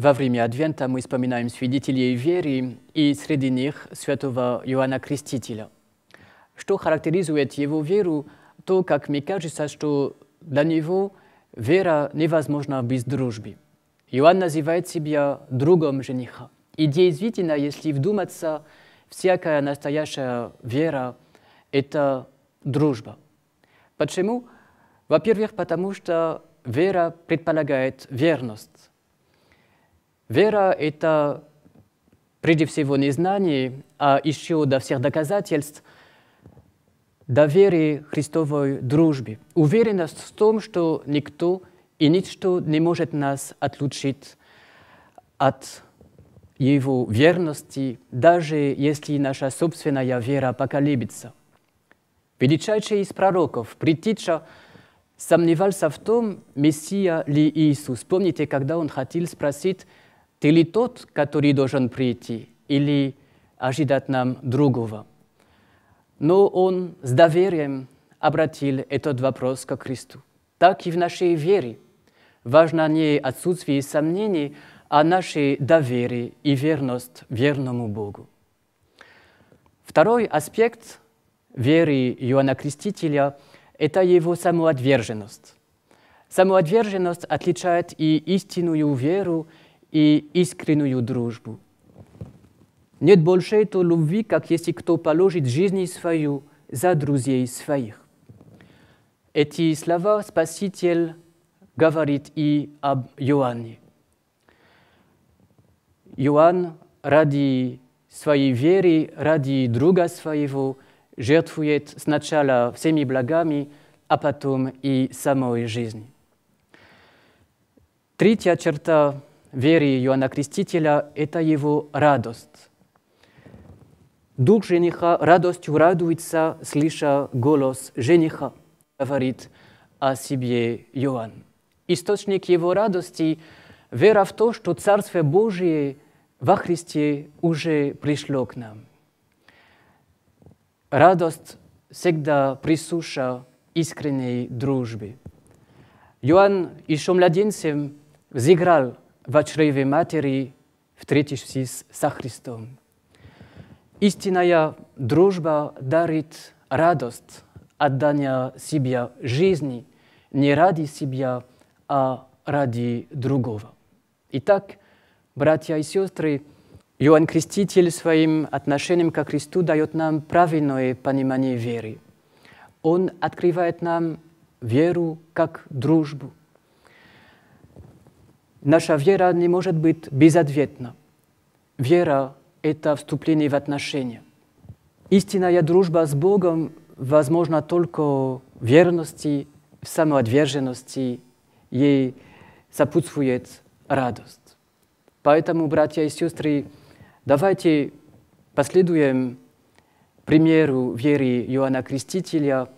Во время Адвента мы вспоминаем свидетелей веры и среди них святого Иоанна Крестителя. Что характеризует его веру, то, как мне кажется, что для него вера невозможна без дружбы. Иоанн называет себя другом жениха. И действительно, если вдуматься, всякая настоящая вера – это дружба. Почему? Во-первых, потому что вера предполагает верность. Вера — это прежде всего незнание, а еще до всех доказательств доверие Христовой дружбе, уверенность в том, что никто и ничто не может нас отлучить от его верности, даже если наша собственная вера поколебится. Величайший из пророков, предтича, сомневался в том, Мессия ли Иисус. Помните, когда он хотел спросить ты ли тот, который должен прийти, или ожидать нам другого? Но он с доверием обратил этот вопрос к Христу. Так и в нашей вере. Важно не отсутствие сомнений, а наше доверие и верность верному Богу. Второй аспект веры Иоанна Крестителя – это его самоотверженность. Самоотверженность отличает и истинную веру, и искреннюю дружбу. Нет больше этой любви, как если кто положит жизнь свою за друзей своих. Эти слова Спаситель говорит и об Иоанне. Иоанн ради своей веры, ради друга своего жертвует сначала всеми благами, а потом и самой жизнью. Третья черта вере Иоанна Крестителя – это его радость. Дух жениха радостью радуется, слыша голос жениха, говорит о себе Иоанн. Источник его радости – вера в то, что Царствие Божие во Христе уже пришло к нам. Радость всегда присуща искренней дружбе. Иоанн еще младенцем взыграл в чреве матери встретившись со Христом. Истинная дружба дарит радость отдания себя жизни не ради себя, а ради другого. Итак, братья и сестры, Иоанн Креститель своим отношением ко Христу дает нам правильное понимание веры. Он открывает нам веру как дружбу, Наша вера не может быть безответна. Вера – это вступление в отношения. Истинная дружба с Богом возможна только в верности, в самоотверженности, ей сопутствует радость. Поэтому, братья и сестры, давайте последуем примеру веры Иоанна Крестителя,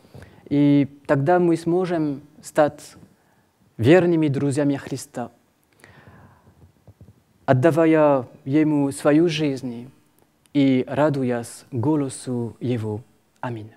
и тогда мы сможем стать верными друзьями Христа – отдавая Ему свою жизнь и радуясь голосу Его. Аминь.